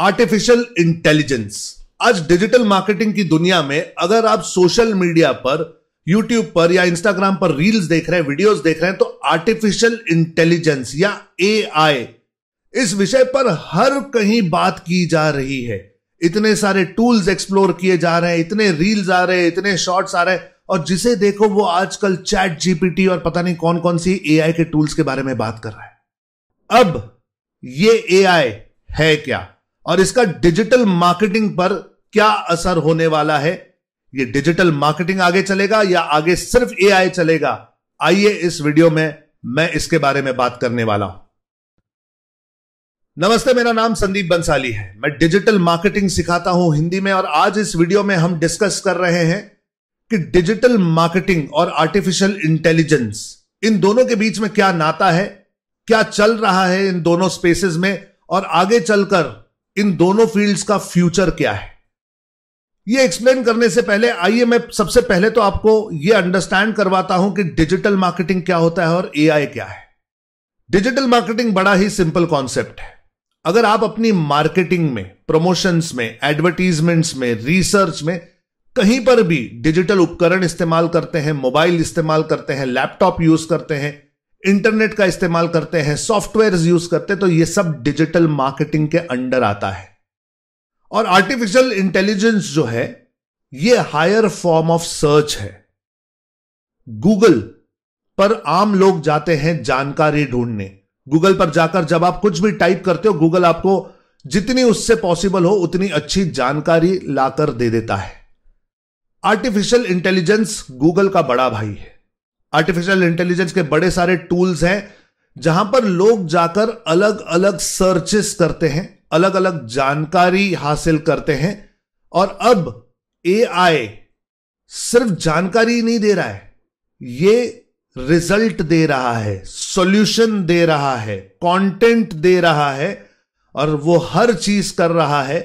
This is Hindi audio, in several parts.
आर्टिफिशियल इंटेलिजेंस आज डिजिटल मार्केटिंग की दुनिया में अगर आप सोशल मीडिया पर यूट्यूब पर या इंस्टाग्राम पर रील्स देख रहे हैं वीडियोस देख रहे हैं तो आर्टिफिशियल इंटेलिजेंस या ए इस विषय पर हर कहीं बात की जा रही है इतने सारे टूल्स एक्सप्लोर किए जा रहे हैं इतने रील्स आ रहे हैं इतने शॉर्ट्स आ रहे हैं और जिसे देखो वो आजकल चैट जीपीटी और पता नहीं कौन कौन सी ए के टूल्स के बारे में बात कर रहा है अब ये ए है क्या और इसका डिजिटल मार्केटिंग पर क्या असर होने वाला है ये डिजिटल मार्केटिंग आगे चलेगा या आगे सिर्फ ए चलेगा आइए इस वीडियो में मैं इसके बारे में बात करने वाला हूं नमस्ते मेरा नाम संदीप बंसाली है मैं डिजिटल मार्केटिंग सिखाता हूं हिंदी में और आज इस वीडियो में हम डिस्कस कर रहे हैं कि डिजिटल मार्केटिंग और आर्टिफिशियल इंटेलिजेंस इन दोनों के बीच में क्या नाता है क्या चल रहा है इन दोनों स्पेसेस में और आगे चलकर इन दोनों फील्ड्स का फ्यूचर क्या है ये एक्सप्लेन करने से पहले आइए मैं सबसे पहले तो आपको ये अंडरस्टैंड करवाता हूं कि डिजिटल मार्केटिंग क्या होता है और एआई क्या है डिजिटल मार्केटिंग बड़ा ही सिंपल कॉन्सेप्ट है अगर आप अपनी मार्केटिंग में प्रमोशंस में एडवर्टीजमेंट्स में रिसर्च में कहीं पर भी डिजिटल उपकरण इस्तेमाल करते हैं मोबाइल इस्तेमाल करते हैं लैपटॉप यूज करते हैं इंटरनेट का इस्तेमाल करते हैं सॉफ्टवेयर यूज करते हैं तो ये सब डिजिटल मार्केटिंग के अंडर आता है और आर्टिफिशियल इंटेलिजेंस जो है ये हायर फॉर्म ऑफ सर्च है गूगल पर आम लोग जाते हैं जानकारी ढूंढने गूगल पर जाकर जब आप कुछ भी टाइप करते हो गूगल आपको जितनी उससे पॉसिबल हो उतनी अच्छी जानकारी लाकर दे देता है आर्टिफिशियल इंटेलिजेंस गूगल का बड़ा भाई है आर्टिफिशियल इंटेलिजेंस के बड़े सारे टूल्स हैं जहां पर लोग जाकर अलग अलग सर्चेस करते हैं अलग अलग जानकारी हासिल करते हैं और अब ए सिर्फ जानकारी नहीं दे रहा है ये रिजल्ट दे रहा है सॉल्यूशन दे रहा है कंटेंट दे रहा है और वो हर चीज कर रहा है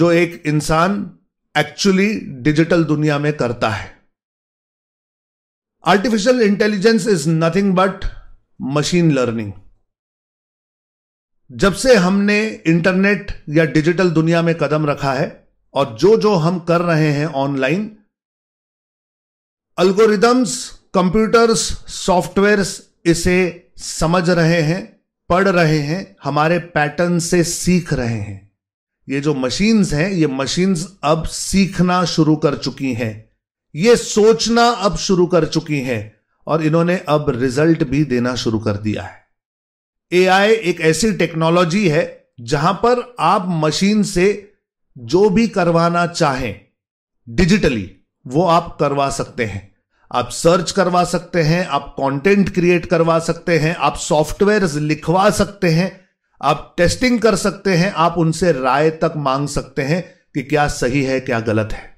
जो एक इंसान एक्चुअली डिजिटल दुनिया में करता है artificial intelligence is nothing but machine learning जब से हमने इंटरनेट या डिजिटल दुनिया में कदम रखा है और जो जो हम कर रहे हैं ऑनलाइन अल्गोरिदम्स कंप्यूटर्स सॉफ्टवेयर्स इसे समझ रहे हैं पढ़ रहे हैं हमारे पैटर्न से सीख रहे हैं ये जो मशीन्स हैं ये मशीन्स अब सीखना शुरू कर चुकी हैं ये सोचना अब शुरू कर चुकी हैं और इन्होंने अब रिजल्ट भी देना शुरू कर दिया है ए एक ऐसी टेक्नोलॉजी है जहां पर आप मशीन से जो भी करवाना चाहें डिजिटली वो आप करवा सकते हैं आप सर्च करवा सकते हैं आप कंटेंट क्रिएट करवा सकते हैं आप सॉफ्टवेयर लिखवा सकते हैं आप टेस्टिंग कर सकते हैं आप उनसे राय तक मांग सकते हैं कि क्या सही है क्या गलत है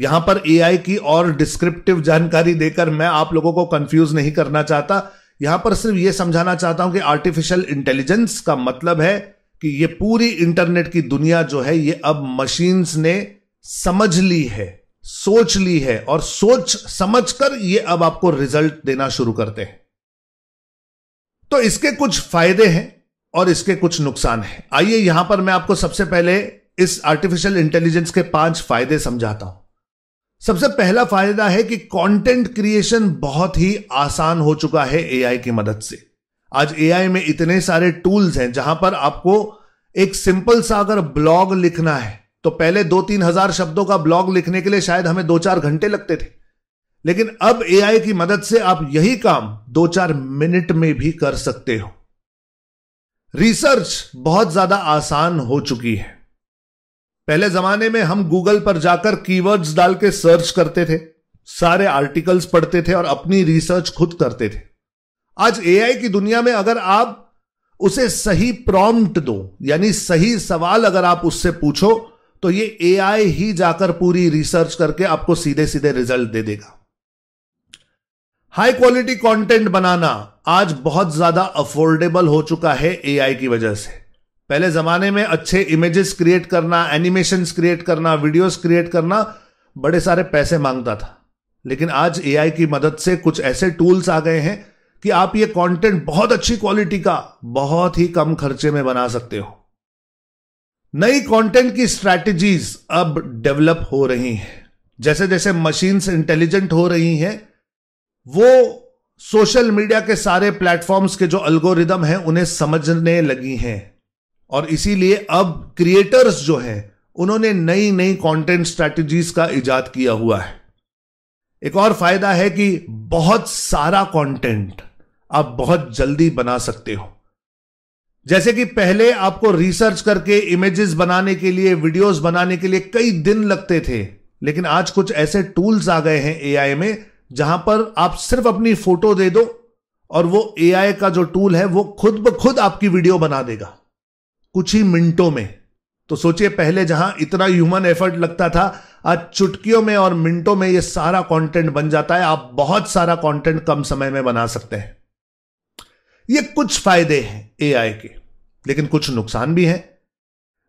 यहां पर एआई की और डिस्क्रिप्टिव जानकारी देकर मैं आप लोगों को कंफ्यूज नहीं करना चाहता यहां पर सिर्फ यह समझाना चाहता हूं कि आर्टिफिशियल इंटेलिजेंस का मतलब है कि ये पूरी इंटरनेट की दुनिया जो है ये अब मशीन्स ने समझ ली है सोच ली है और सोच समझकर ये अब आपको रिजल्ट देना शुरू करते हैं तो इसके कुछ फायदे हैं और इसके कुछ नुकसान हैं आइए यहां पर मैं आपको सबसे पहले इस आर्टिफिशियल इंटेलिजेंस के पांच फायदे समझाता हूं सबसे पहला फायदा है कि कंटेंट क्रिएशन बहुत ही आसान हो चुका है एआई की मदद से आज एआई में इतने सारे टूल्स हैं जहां पर आपको एक सिंपल सा अगर ब्लॉग लिखना है तो पहले दो तीन हजार शब्दों का ब्लॉग लिखने के लिए शायद हमें दो चार घंटे लगते थे लेकिन अब एआई की मदद से आप यही काम दो चार मिनट में भी कर सकते हो रिसर्च बहुत ज्यादा आसान हो चुकी है पहले जमाने में हम गूगल पर जाकर कीवर्ड्स डाल के सर्च करते थे सारे आर्टिकल्स पढ़ते थे और अपनी रिसर्च खुद करते थे आज एआई की दुनिया में अगर आप उसे सही प्रॉम्प्ट दो यानी सही सवाल अगर आप उससे पूछो तो ये एआई ही जाकर पूरी रिसर्च करके आपको सीधे सीधे रिजल्ट दे देगा हाई क्वालिटी कंटेंट बनाना आज बहुत ज्यादा अफोर्डेबल हो चुका है एआई की वजह से पहले जमाने में अच्छे इमेजेस क्रिएट करना एनिमेशन क्रिएट करना वीडियोस क्रिएट करना बड़े सारे पैसे मांगता था लेकिन आज एआई की मदद से कुछ ऐसे टूल्स आ गए हैं कि आप ये कंटेंट बहुत अच्छी क्वालिटी का बहुत ही कम खर्चे में बना सकते हो नई कंटेंट की स्ट्रैटेजीज अब डेवलप हो रही हैं जैसे जैसे मशीन्स इंटेलिजेंट हो रही हैं वो सोशल मीडिया के सारे प्लेटफॉर्म्स के जो अल्गोरिदम हैं उन्हें समझने लगी हैं और इसीलिए अब क्रिएटर्स जो हैं उन्होंने नई नई कंटेंट स्ट्रेटजीज का इजाद किया हुआ है एक और फायदा है कि बहुत सारा कंटेंट आप बहुत जल्दी बना सकते हो जैसे कि पहले आपको रिसर्च करके इमेजेस बनाने के लिए वीडियोस बनाने के लिए कई दिन लगते थे लेकिन आज कुछ ऐसे टूल्स आ गए हैं एआई में जहां पर आप सिर्फ अपनी फोटो दे दो और वो एआई का जो टूल है वो खुद ब खुद आपकी वीडियो बना देगा कुछ ही मिनटों में तो सोचिए पहले जहां इतना ह्यूमन एफर्ट लगता था आज चुटकियों में और मिनटों में ये सारा कंटेंट बन जाता है आप बहुत सारा कंटेंट कम समय में बना सकते हैं ये कुछ फायदे हैं एआई के लेकिन कुछ नुकसान भी हैं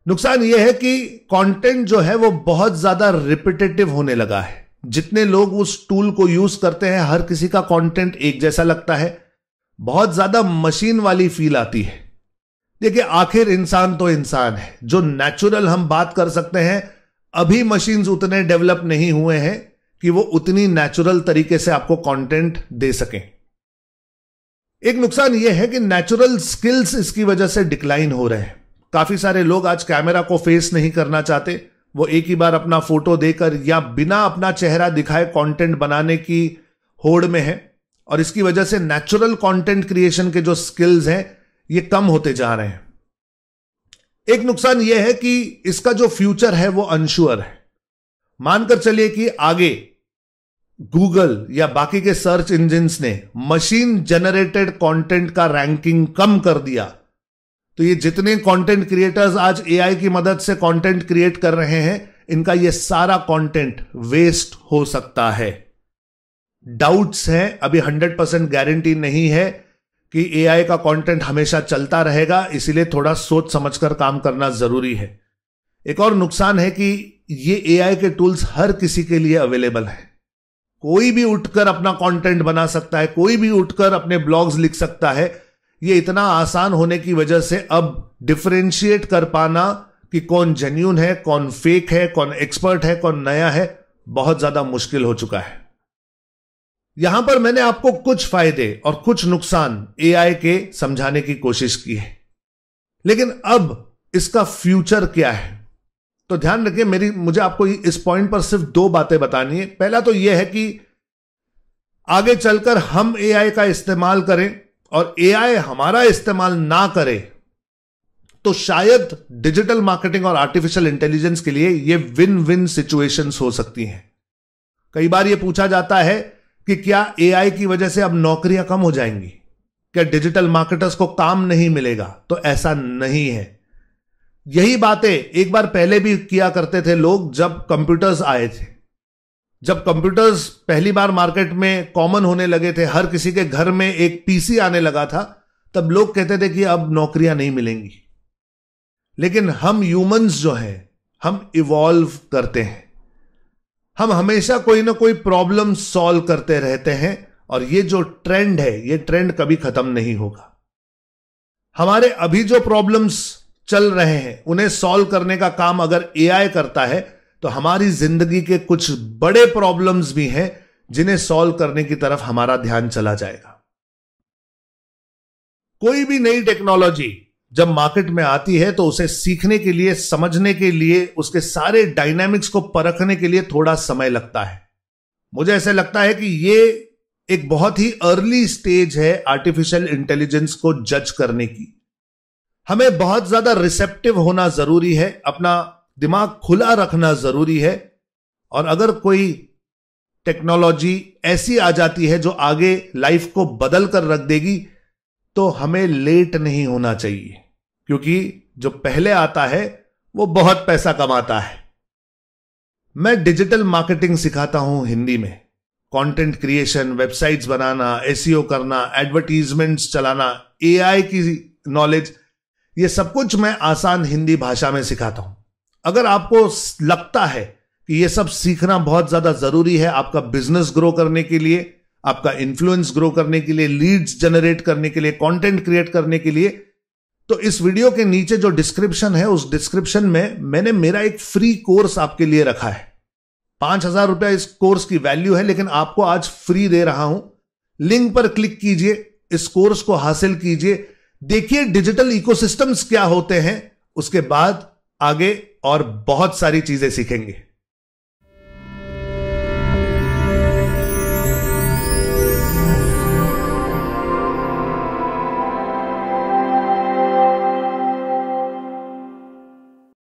नुकसान यह है कि कंटेंट जो है वो बहुत ज्यादा रिपीटेटिव होने लगा है जितने लोग उस टूल को यूज करते हैं हर किसी का कंटेंट एक जैसा लगता है बहुत ज्यादा मशीन वाली फील आती है देखिए आखिर इंसान तो इंसान है जो नेचुरल हम बात कर सकते हैं अभी मशीन्स उतने डेवलप नहीं हुए हैं कि वो उतनी नेचुरल तरीके से आपको कंटेंट दे सकें एक नुकसान ये है कि नेचुरल स्किल्स इसकी वजह से डिक्लाइन हो रहे हैं काफी सारे लोग आज कैमरा को फेस नहीं करना चाहते वो एक ही बार अपना फोटो देकर या बिना अपना चेहरा दिखाए कंटेंट बनाने की होड़ में है और इसकी वजह से नेचुरल कंटेंट क्रिएशन के जो स्किल्स हैं ये कम होते जा रहे हैं एक नुकसान यह है कि इसका जो फ्यूचर है वो अनश्योर है मानकर चलिए कि आगे गूगल या बाकी के सर्च इंजिन्स ने मशीन जनरेटेड कंटेंट का रैंकिंग कम कर दिया तो ये जितने कंटेंट क्रिएटर्स आज एआई की मदद से कंटेंट क्रिएट कर रहे हैं इनका ये सारा कंटेंट वेस्ट हो सकता है डाउट्स हैं अभी 100 परसेंट गारंटी नहीं है कि एआई का कंटेंट हमेशा चलता रहेगा इसीलिए थोड़ा सोच समझकर काम करना जरूरी है एक और नुकसान है कि ये एआई के टूल्स हर किसी के लिए अवेलेबल है कोई भी उठकर अपना कंटेंट बना सकता है कोई भी उठकर अपने ब्लॉग्स लिख सकता है ये इतना आसान होने की वजह से अब डिफ्रेंशिएट कर पाना कि कौन जेन्यून है कौन फेक है कौन एक्सपर्ट है कौन नया है बहुत ज्यादा मुश्किल हो चुका है यहां पर मैंने आपको कुछ फायदे और कुछ नुकसान एआई के समझाने की कोशिश की है लेकिन अब इसका फ्यूचर क्या है तो ध्यान रखिए मेरी मुझे आपको इस पॉइंट पर सिर्फ दो बातें बतानी है पहला तो यह है कि आगे चलकर हम एआई का इस्तेमाल करें और एआई हमारा इस्तेमाल ना करे तो शायद डिजिटल मार्केटिंग और आर्टिफिशियल इंटेलिजेंस के लिए ये विन विन सिचुएशंस हो सकती हैं कई बार ये पूछा जाता है कि क्या एआई की वजह से अब नौकरियां कम हो जाएंगी क्या डिजिटल मार्केटर्स को काम नहीं मिलेगा तो ऐसा नहीं है यही बातें एक बार पहले भी किया करते थे लोग जब कंप्यूटर्स आए थे जब कंप्यूटर्स पहली बार मार्केट में कॉमन होने लगे थे हर किसी के घर में एक पीसी आने लगा था तब लोग कहते थे कि अब नौकरियां नहीं मिलेंगी लेकिन हम ह्यूमंस जो हैं हम इवॉल्व करते हैं हम हमेशा कोई ना कोई प्रॉब्लम सॉल्व करते रहते हैं और ये जो ट्रेंड है ये ट्रेंड कभी खत्म नहीं होगा हमारे अभी जो प्रॉब्लम्स चल रहे हैं उन्हें सॉल्व करने का काम अगर एआई करता है तो हमारी जिंदगी के कुछ बड़े प्रॉब्लम्स भी हैं जिन्हें सॉल्व करने की तरफ हमारा ध्यान चला जाएगा कोई भी नई टेक्नोलॉजी जब मार्केट में आती है तो उसे सीखने के लिए समझने के लिए उसके सारे डायनामिक्स को परखने के लिए थोड़ा समय लगता है मुझे ऐसा लगता है कि ये एक बहुत ही अर्ली स्टेज है आर्टिफिशियल इंटेलिजेंस को जज करने की हमें बहुत ज्यादा रिसेप्टिव होना जरूरी है अपना दिमाग खुला रखना जरूरी है और अगर कोई टेक्नोलॉजी ऐसी आ जाती है जो आगे लाइफ को बदल कर रख देगी तो हमें लेट नहीं होना चाहिए क्योंकि जो पहले आता है वो बहुत पैसा कमाता है मैं डिजिटल मार्केटिंग सिखाता हूं हिंदी में कंटेंट क्रिएशन वेबसाइट्स बनाना एसईओ करना एडवर्टीजमेंट्स चलाना एआई की नॉलेज ये सब कुछ मैं आसान हिंदी भाषा में सिखाता हूं अगर आपको लगता है कि ये सब सीखना बहुत ज्यादा जरूरी है आपका बिजनेस ग्रो करने के लिए आपका इन्फ्लुएंस ग्रो करने के लिए लीड्स जनरेट करने के लिए कंटेंट क्रिएट करने के लिए तो इस वीडियो के नीचे जो डिस्क्रिप्शन है उस डिस्क्रिप्शन में मैंने मेरा एक फ्री कोर्स आपके लिए रखा है पांच हजार रुपया इस कोर्स की वैल्यू है लेकिन आपको आज फ्री दे रहा हूं लिंक पर क्लिक कीजिए इस कोर्स को हासिल कीजिए देखिए डिजिटल इकोसिस्टम्स क्या होते हैं उसके बाद आगे और बहुत सारी चीजें सीखेंगे